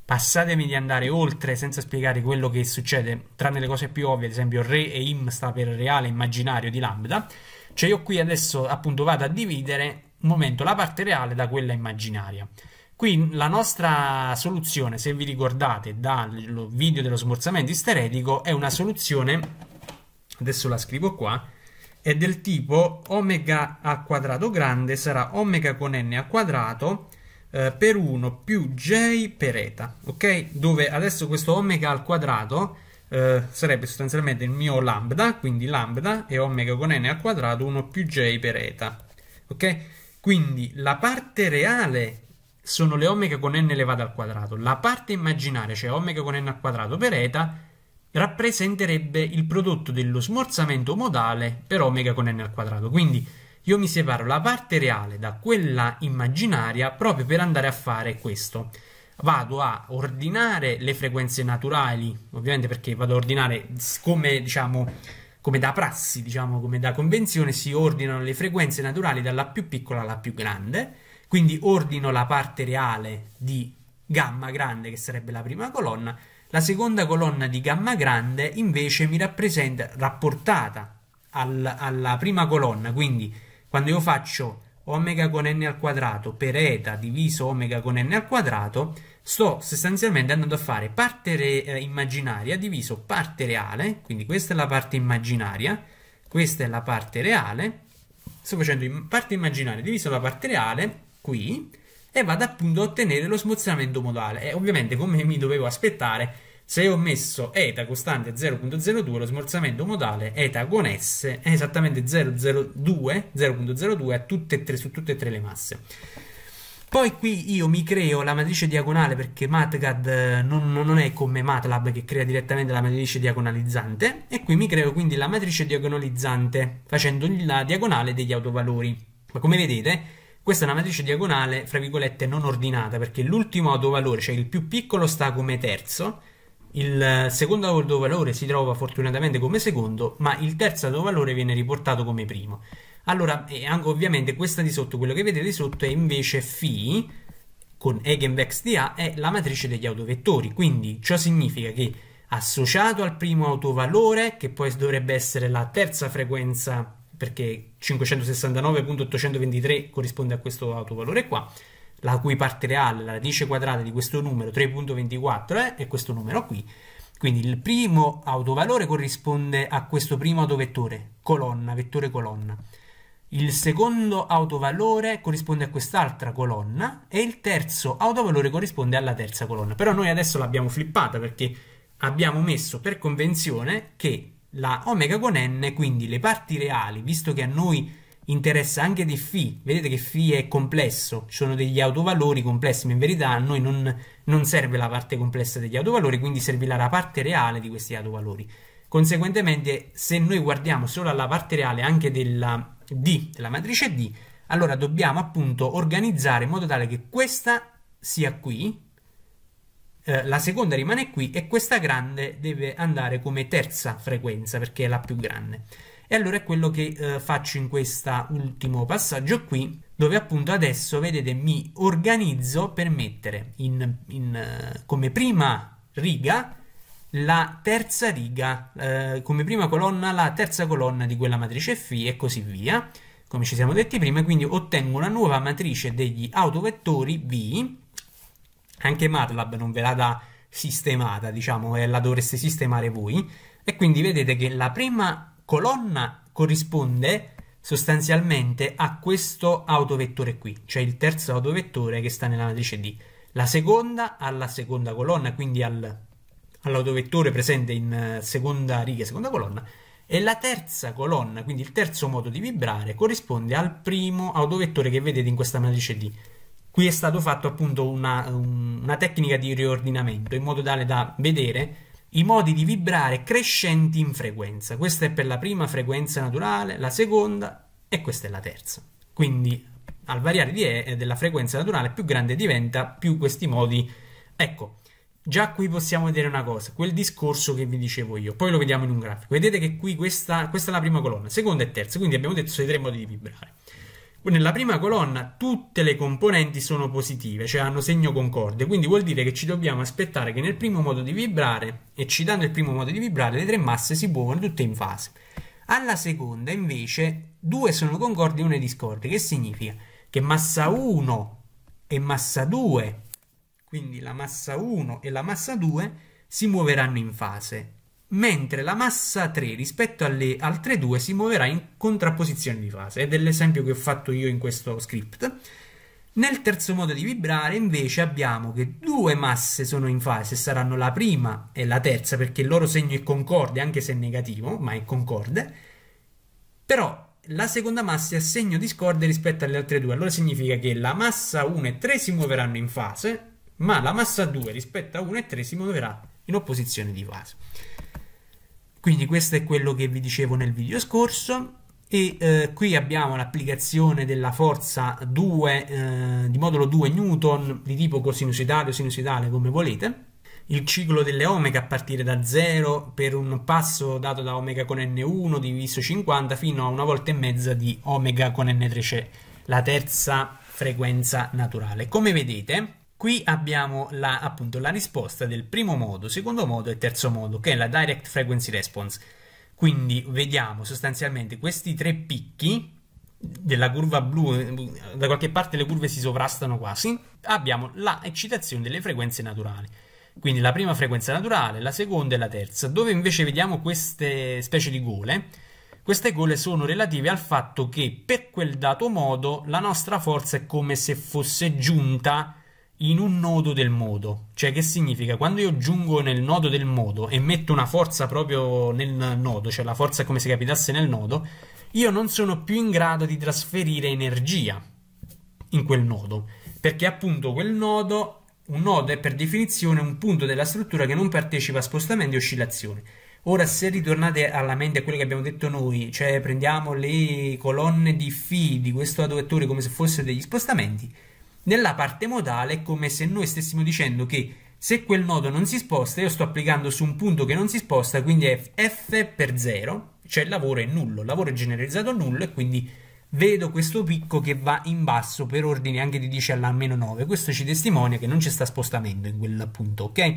passatemi di andare oltre senza spiegare quello che succede, tranne le cose più ovvie, ad esempio re e im sta per reale immaginario di lambda, cioè io qui adesso appunto vado a dividere momento la parte reale da quella immaginaria. Qui la nostra soluzione, se vi ricordate dal video dello smorzamento isteretico, è una soluzione, adesso la scrivo qua, è del tipo omega a quadrato grande sarà omega con n a quadrato eh, per 1 più j per eta, ok? Dove adesso questo omega al quadrato eh, sarebbe sostanzialmente il mio lambda, quindi lambda è omega con n al quadrato 1 più j per eta, ok? Quindi la parte reale sono le omega con n elevata al quadrato, la parte immaginaria, cioè omega con n al quadrato per eta, rappresenterebbe il prodotto dello smorzamento modale per omega con n al quadrato. Quindi io mi separo la parte reale da quella immaginaria proprio per andare a fare questo. Vado a ordinare le frequenze naturali, ovviamente perché vado a ordinare come diciamo come da prassi, diciamo, come da convenzione, si ordinano le frequenze naturali dalla più piccola alla più grande, quindi ordino la parte reale di gamma grande, che sarebbe la prima colonna, la seconda colonna di gamma grande invece mi rappresenta rapportata al, alla prima colonna, quindi quando io faccio omega con n al quadrato per eta diviso omega con n al quadrato, sto sostanzialmente andando a fare parte eh, immaginaria diviso parte reale, quindi questa è la parte immaginaria, questa è la parte reale, sto facendo in parte immaginaria diviso la parte reale, qui, e vado appunto a ottenere lo smozzamento modale. E ovviamente come mi dovevo aspettare, se ho messo eta costante 0.02, lo smorzamento modale eta con S è eh, esattamente 0.02 tutte tre, su tutte e tre le masse. Poi qui io mi creo la matrice diagonale perché MatCAD eh, non, non, è come MATLAB che crea direttamente la matrice diagonalizzante e qui mi creo quindi la matrice diagonalizzante facendo la diagonale degli autovalori. Ma come vedete questa è una matrice diagonale, fra virgolette, non ordinata, perché l'ultimo autovalore, cioè il più piccolo, sta come terzo, il secondo alto valore si trova fortunatamente come secondo, ma il terzo alto valore viene riportato come primo. Allora, ovviamente questa di sotto, quello che vedete di sotto è invece φ con eigenvex di A è la matrice degli autovettori, quindi ciò significa che associato al primo autovalore, che poi dovrebbe essere la terza frequenza, perché 569.823 corrisponde a questo autovalore qua, la cui parte reale, la radice quadrata di questo numero 3.24 è, è questo numero qui. Quindi il primo autovalore corrisponde a questo primo autovettore, colonna, vettore colonna. Il secondo autovalore corrisponde a quest'altra colonna e il terzo autovalore corrisponde alla terza colonna. Però noi adesso l'abbiamo flippata perché abbiamo messo per convenzione che la omega con n, quindi le parti reali, visto che a noi interessa anche di phi. Vedete che phi è complesso, ci sono degli autovalori complessi, ma in verità a noi non, non serve la parte complessa degli autovalori, quindi servirà la parte reale di questi autovalori. Conseguentemente, se noi guardiamo solo alla parte reale anche della D, della matrice D, allora dobbiamo appunto organizzare in modo tale che questa sia qui, eh, la seconda rimane qui e questa grande deve andare come terza frequenza perché è la più grande. E allora è quello che eh, faccio in questo ultimo passaggio qui, dove appunto adesso, vedete, mi organizzo per mettere in, in, eh, come prima riga la terza riga, eh, come prima colonna la terza colonna di quella matrice Φ e così via, come ci siamo detti prima, quindi ottengo una nuova matrice degli autovettori V, anche MATLAB non ve la dà sistemata, diciamo, eh, la dovreste sistemare voi, e quindi vedete che la prima colonna corrisponde sostanzialmente a questo autovettore qui, cioè il terzo autovettore che sta nella matrice D. La seconda alla seconda colonna, quindi al, all'autovettore presente in eh, seconda riga, seconda colonna, e la terza colonna, quindi il terzo modo di vibrare, corrisponde al primo autovettore che vedete in questa matrice D. Qui è stato fatto appunto una, una tecnica di riordinamento in modo tale da vedere i modi di vibrare crescenti in frequenza. Questa è per la prima frequenza naturale, la seconda e questa è la terza. Quindi al variare di e, eh, della frequenza naturale più grande diventa, più questi modi... Ecco, già qui possiamo vedere una cosa, quel discorso che vi dicevo io, poi lo vediamo in un grafico. Vedete che qui questa, questa è la prima colonna, seconda e terza, quindi abbiamo detto sono i tre modi di vibrare. Nella prima colonna tutte le componenti sono positive, cioè hanno segno concorde, quindi vuol dire che ci dobbiamo aspettare che nel primo modo di vibrare, e ci eccitando il primo modo di vibrare, le tre masse si muovono tutte in fase. Alla seconda, invece, due sono concordi e una è discorde, che significa che massa 1 e massa 2, quindi la massa 1 e la massa 2, si muoveranno in fase mentre la massa 3 rispetto alle altre due si muoverà in contrapposizione di fase, ed è l'esempio che ho fatto io in questo script. Nel terzo modo di vibrare invece abbiamo che due masse sono in fase, saranno la prima e la terza perché il loro segno è concorde anche se è negativo, ma è concorde, però la seconda massa è a segno discorde rispetto alle altre due, allora significa che la massa 1 e 3 si muoveranno in fase, ma la massa 2 rispetto a 1 e 3 si muoverà in opposizione di fase. Quindi questo è quello che vi dicevo nel video scorso e eh, qui abbiamo l'applicazione della forza 2 eh, di modulo 2 Newton di tipo cosinusoidale o sinusoidale come volete il ciclo delle omega a partire da 0 per un passo dato da omega con n1 diviso 50 fino a una volta e mezza di omega con n3 c'è la terza frequenza naturale come vedete Qui abbiamo la, appunto la risposta del primo modo, secondo modo e terzo modo, che è la direct frequency response. Quindi vediamo sostanzialmente questi tre picchi della curva blu, da qualche parte le curve si sovrastano quasi, abbiamo la eccitazione delle frequenze naturali. Quindi la prima frequenza naturale, la seconda e la terza, dove invece vediamo queste specie di gole. Queste gole sono relative al fatto che per quel dato modo la nostra forza è come se fosse giunta in un nodo del modo. Cioè, che significa? Quando io giungo nel nodo del modo e metto una forza proprio nel nodo, cioè la forza è come se capitasse nel nodo, io non sono più in grado di trasferire energia in quel nodo. Perché appunto quel nodo, un nodo è per definizione un punto della struttura che non partecipa a spostamenti e oscillazioni. Ora, se ritornate alla mente a quello che abbiamo detto noi, cioè prendiamo le colonne di φ di questo vettore come se fossero degli spostamenti, nella parte modale è come se noi stessimo dicendo che se quel nodo non si sposta, io sto applicando su un punto che non si sposta, quindi è f per 0, cioè il lavoro è nullo, il lavoro è generalizzato nullo e quindi vedo questo picco che va in basso per ordine anche di 10 alla meno 9. Questo ci testimonia che non ci sta spostamento in quel punto, ok?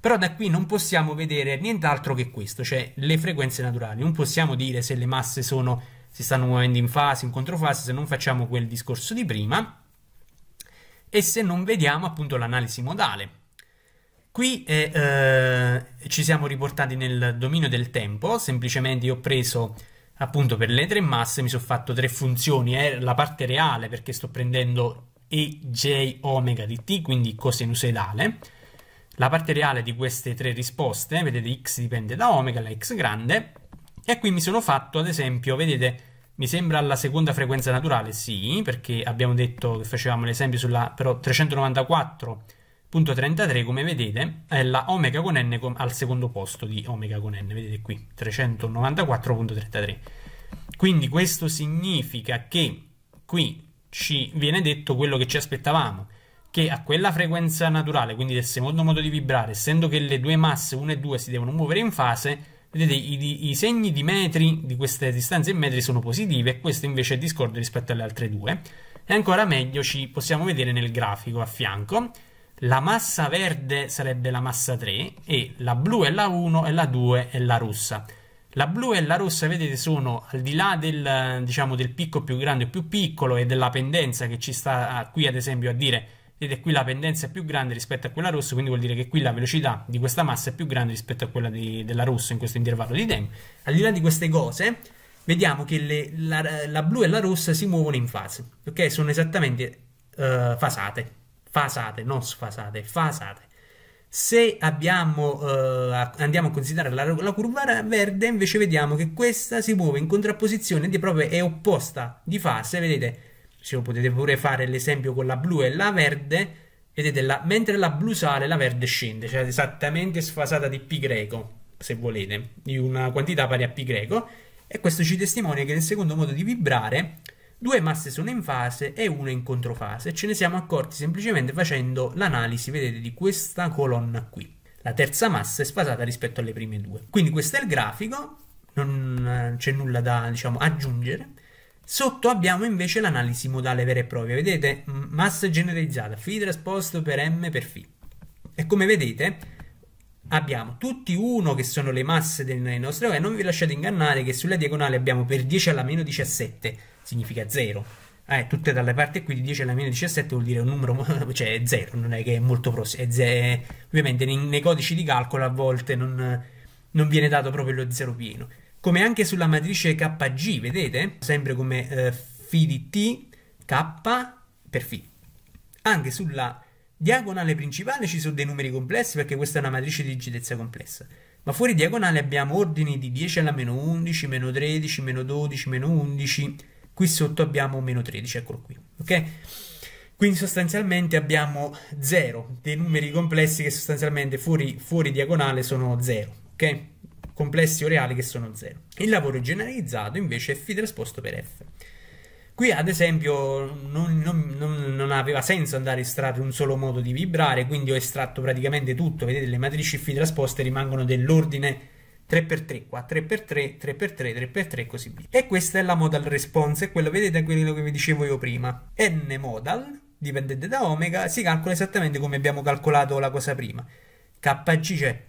Però da qui non possiamo vedere nient'altro che questo, cioè le frequenze naturali. Non possiamo dire se le masse sono, si stanno muovendo in fase, in controfase, se non facciamo quel discorso di prima e se non vediamo appunto l'analisi modale. Qui eh, eh, ci siamo riportati nel dominio del tempo, semplicemente io ho preso appunto per le tre masse, mi sono fatto tre funzioni, eh, la parte reale perché sto prendendo e j omega di t, quindi cosinusoidale, la parte reale di queste tre risposte, vedete x dipende da omega, la x grande, e qui mi sono fatto ad esempio, vedete, mi sembra la seconda frequenza naturale, sì, perché abbiamo detto che facevamo l'esempio sulla però 394.33, come vedete, è la omega con n al secondo posto di omega con n, vedete qui, 394.33. Quindi questo significa che qui ci viene detto quello che ci aspettavamo, che a quella frequenza naturale, quindi del secondo modo di vibrare, essendo che le due masse 1 e 2 si devono muovere in fase, Vedete, i, i, segni di metri di queste distanze in metri sono positive, questo invece è discorde rispetto alle altre due. E ancora meglio ci possiamo vedere nel grafico a fianco. La massa verde sarebbe la massa 3 e la blu è la 1 e la 2 è la rossa. La blu e la rossa, vedete, sono al di là del, diciamo, del picco più grande o più piccolo e della pendenza che ci sta qui, ad esempio, a dire Vedete qui la pendenza è più grande rispetto a quella rossa, quindi vuol dire che qui la velocità di questa massa è più grande rispetto a quella di, della rossa in questo intervallo di tempo. Al di là di queste cose, vediamo che le, la, la, blu e la rossa si muovono in fase, ok? Sono esattamente uh, fasate, fasate, non sfasate, fasate. Se abbiamo, uh, andiamo a considerare la, la, curva verde, invece vediamo che questa si muove in contrapposizione, proprio è opposta di fase, vedete? se lo potete pure fare l'esempio con la blu e la verde, vedete, la, mentre la blu sale, la verde scende, cioè esattamente sfasata di pi greco, se volete, di una quantità pari a pi greco, e questo ci testimonia che nel secondo modo di vibrare due masse sono in fase e una in controfase. Ce ne siamo accorti semplicemente facendo l'analisi, vedete, di questa colonna qui. La terza massa è sfasata rispetto alle prime due. Quindi questo è il grafico, non eh, c'è nulla da diciamo, aggiungere. Sotto abbiamo invece l'analisi modale vera e propria, vedete? Massa generalizzata, phi trasposto per m per phi. E come vedete abbiamo tutti 1 che sono le masse del nostro e non vi lasciate ingannare che sulla diagonale abbiamo per 10 alla meno 17, significa 0. Eh, tutte dalle parti qui di 10 alla meno 17 vuol dire un numero, cioè 0, non è che è molto prossimo, è ovviamente nei, nei, codici di calcolo a volte non, non viene dato proprio lo 0 pieno come anche sulla matrice KG, vedete? Sempre come eh, phi di T, K per Φ. Anche sulla diagonale principale ci sono dei numeri complessi perché questa è una matrice di rigidezza complessa. Ma fuori diagonale abbiamo ordini di 10 alla meno 11, meno 13, meno 12, meno 11. Qui sotto abbiamo meno 13, eccolo qui. Ok? Quindi sostanzialmente abbiamo 0 dei numeri complessi che sostanzialmente fuori, fuori diagonale sono 0. Ok? complessi o reali che sono 0. Il lavoro generalizzato invece è φ trasposto per f. Qui ad esempio non, non, non, non, aveva senso andare a estrarre un solo modo di vibrare, quindi ho estratto praticamente tutto, vedete le matrici φ trasposte rimangono dell'ordine 3x3 qua, 3x3, 3x3, 3x3 e così via. E questa è la modal response, è quello, vedete quello che vi dicevo io prima, n modal dipendente da omega si calcola esattamente come abbiamo calcolato la cosa prima, kg c'è, cioè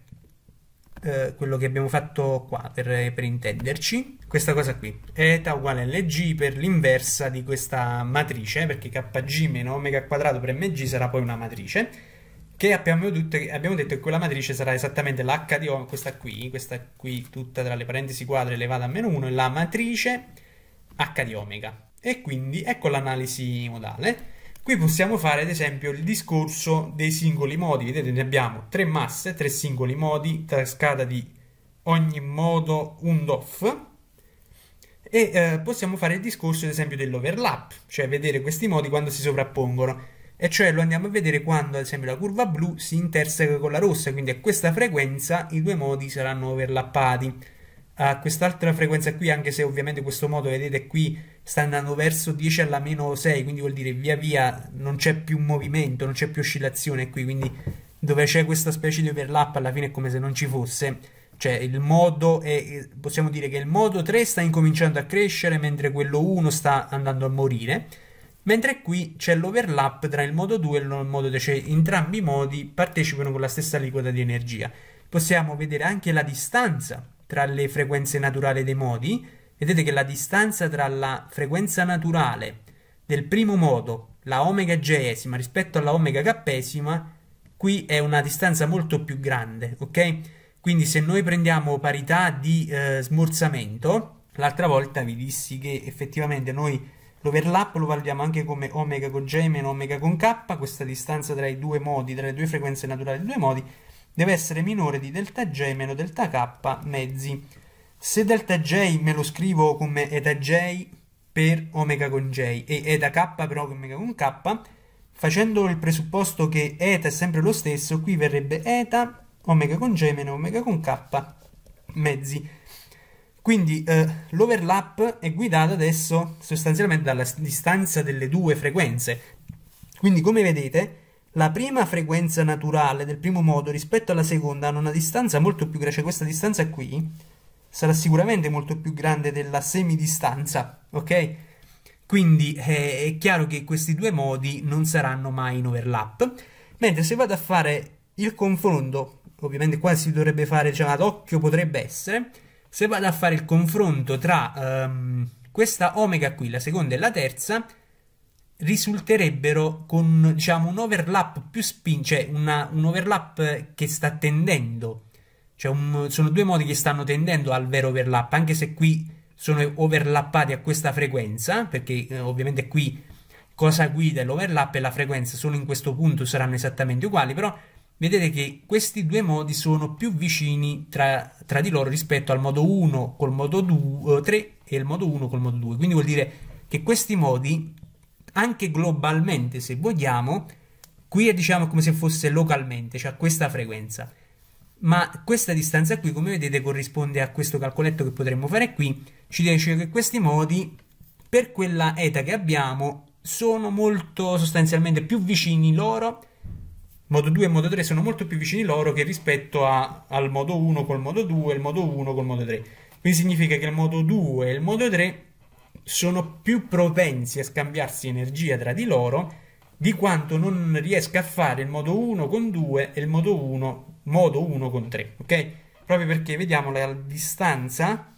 eh, quello che abbiamo fatto qua per, per intenderci questa cosa qui eta uguale lg per l'inversa di questa matrice perché kg meno omega quadrato per mg sarà poi una matrice che abbiamo, detto, abbiamo detto che quella matrice sarà esattamente l'h di omega questa qui questa qui tutta tra le parentesi quadre elevata a meno 1 è la matrice h di omega e quindi ecco l'analisi modale Qui possiamo fare ad esempio il discorso dei singoli modi, vedete ne abbiamo tre masse, tre singoli modi, cascata di ogni modo un doff e eh, possiamo fare il discorso ad esempio dell'overlap, cioè vedere questi modi quando si sovrappongono e cioè lo andiamo a vedere quando ad esempio la curva blu si interseca con la rossa, quindi a questa frequenza i due modi saranno overlappati. A quest'altra frequenza qui, anche se ovviamente questo modo vedete qui sta andando verso 10 alla meno 6, quindi vuol dire via via non c'è più movimento, non c'è più oscillazione qui, quindi dove c'è questa specie di overlap alla fine è come se non ci fosse, cioè il modo è, possiamo dire che il modo 3 sta incominciando a crescere mentre quello 1 sta andando a morire, mentre qui c'è l'overlap tra il modo 2 e il modo 3, cioè entrambi i modi partecipano con la stessa liquida di energia. Possiamo vedere anche la distanza tra le frequenze naturali dei modi, vedete che la distanza tra la frequenza naturale del primo modo, la omega gesima rispetto alla omega kpesima, qui è una distanza molto più grande, ok? Quindi se noi prendiamo parità di eh, smorzamento, l'altra volta vi dissi che effettivamente noi l'overlap lo valutiamo anche come omega con J meno omega con K, questa distanza tra i due modi, tra le due frequenze naturali dei due modi, deve essere minore di delta J meno delta K mezzi se delta J me lo scrivo come eta J per omega con J e eta K per omega con K, facendo il presupposto che eta è sempre lo stesso, qui verrebbe eta omega con J meno omega con K mezzi. Quindi eh, l'overlap è guidato adesso sostanzialmente dalla distanza delle due frequenze. Quindi come vedete la prima frequenza naturale del primo modo rispetto alla seconda hanno una distanza molto più grande, cioè questa distanza qui sarà sicuramente molto più grande della semidistanza, ok? Quindi eh, è chiaro che questi due modi non saranno mai in overlap, mentre se vado a fare il confronto, ovviamente qua si dovrebbe fare, diciamo, ad occhio potrebbe essere, se vado a fare il confronto tra ehm, questa omega qui, la seconda e la terza, risulterebbero con, diciamo, un overlap più spinto, cioè una, un overlap che sta tendendo cioè un, sono due modi che stanno tendendo al vero overlap, anche se qui sono overlappati a questa frequenza, perché eh, ovviamente qui cosa guida l'overlap e la frequenza solo in questo punto saranno esattamente uguali, però vedete che questi due modi sono più vicini tra, tra di loro rispetto al modo 1 col modo 3 eh, e il modo 1 col modo 2. Quindi vuol dire che questi modi, anche globalmente se vogliamo, qui è diciamo come se fosse localmente, cioè questa frequenza ma questa distanza qui come vedete corrisponde a questo calcoletto che potremmo fare qui ci dice che questi modi per quella eta che abbiamo sono molto sostanzialmente più vicini loro modo 2 e modo 3 sono molto più vicini loro che rispetto a, al modo 1 col modo 2 e il modo 1 col modo 3 quindi significa che il modo 2 e il modo 3 sono più propensi a scambiarsi energia tra di loro di quanto non riesca a fare il modo 1 con 2 e il modo 1 modo 1 con 3, ok? Proprio perché vediamo la distanza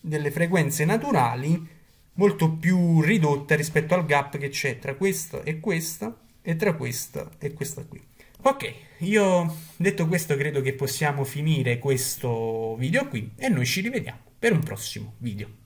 delle frequenze naturali molto più ridotta rispetto al gap che c'è tra questo e questo e tra questo e questo qui. Ok, io detto questo credo che possiamo finire questo video qui e noi ci rivediamo per un prossimo video.